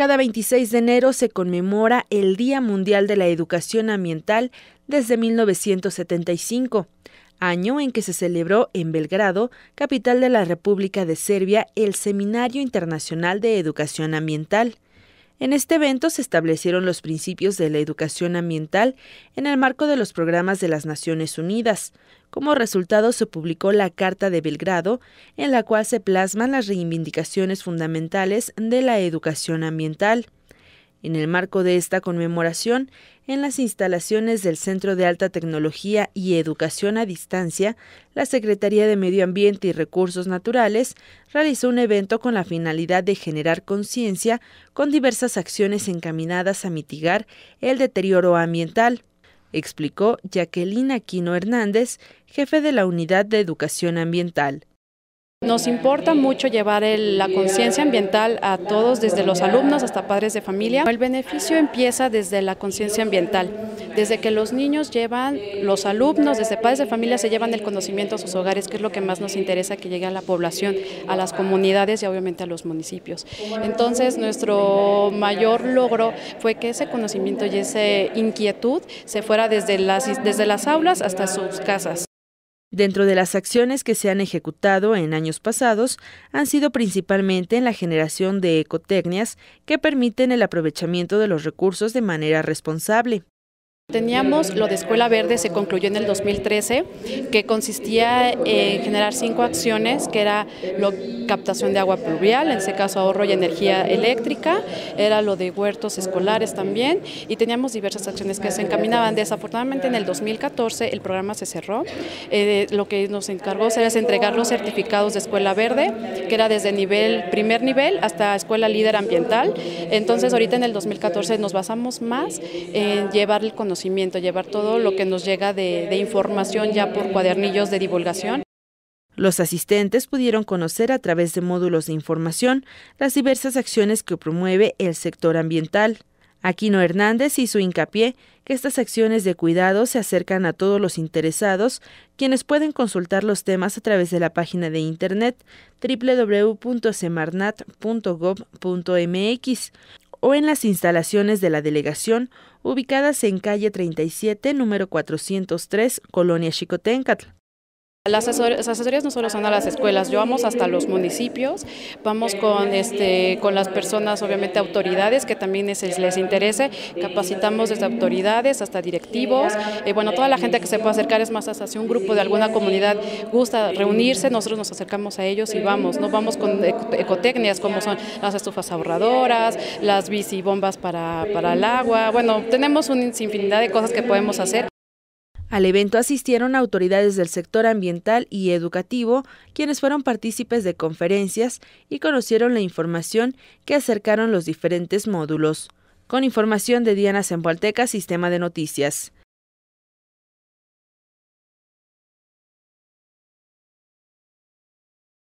Cada 26 de enero se conmemora el Día Mundial de la Educación Ambiental desde 1975, año en que se celebró en Belgrado, capital de la República de Serbia, el Seminario Internacional de Educación Ambiental. En este evento se establecieron los principios de la educación ambiental en el marco de los programas de las Naciones Unidas, como resultado se publicó la Carta de Belgrado, en la cual se plasman las reivindicaciones fundamentales de la educación ambiental. En el marco de esta conmemoración, en las instalaciones del Centro de Alta Tecnología y Educación a Distancia, la Secretaría de Medio Ambiente y Recursos Naturales realizó un evento con la finalidad de generar conciencia con diversas acciones encaminadas a mitigar el deterioro ambiental explicó Jacqueline Aquino Hernández, jefe de la Unidad de Educación Ambiental. Nos importa mucho llevar la conciencia ambiental a todos, desde los alumnos hasta padres de familia. El beneficio empieza desde la conciencia ambiental, desde que los niños llevan, los alumnos, desde padres de familia se llevan el conocimiento a sus hogares, que es lo que más nos interesa que llegue a la población, a las comunidades y obviamente a los municipios. Entonces nuestro mayor logro fue que ese conocimiento y esa inquietud se fuera desde las, desde las aulas hasta sus casas. Dentro de las acciones que se han ejecutado en años pasados han sido principalmente en la generación de ecotecnias que permiten el aprovechamiento de los recursos de manera responsable. Teníamos lo de Escuela Verde, se concluyó en el 2013, que consistía en generar cinco acciones, que era la captación de agua pluvial, en ese caso ahorro y energía eléctrica, era lo de huertos escolares también, y teníamos diversas acciones que se encaminaban. Desafortunadamente en el 2014 el programa se cerró, eh, lo que nos encargó era entregar los certificados de Escuela Verde, que era desde nivel primer nivel hasta Escuela Líder Ambiental, entonces ahorita en el 2014 nos basamos más en llevar el conocimiento llevar todo lo que nos llega de, de información ya por cuadernillos de divulgación. Los asistentes pudieron conocer a través de módulos de información las diversas acciones que promueve el sector ambiental. Aquino Hernández hizo hincapié que estas acciones de cuidado se acercan a todos los interesados, quienes pueden consultar los temas a través de la página de internet www.semarnat.gov.mx o en las instalaciones de la delegación ubicadas en calle 37, número 403, Colonia Xicoténcatl. Las asesorías no solo son a las escuelas, yo vamos hasta los municipios, vamos con, este, con las personas, obviamente autoridades, que también es, les, interese, capacitamos desde autoridades hasta directivos, eh, bueno, toda la gente que se puede acercar, es más, hasta si un grupo de alguna comunidad gusta reunirse, nosotros nos acercamos a ellos y vamos, ¿no? Vamos con ecotecnias como son las estufas ahorradoras, las bici bombas para, para el agua, bueno, tenemos una infinidad de cosas que podemos hacer al evento asistieron autoridades del sector ambiental y educativo, quienes fueron partícipes de conferencias y conocieron la información que acercaron los diferentes módulos. Con información de Diana Zempoalteca, Sistema de Noticias.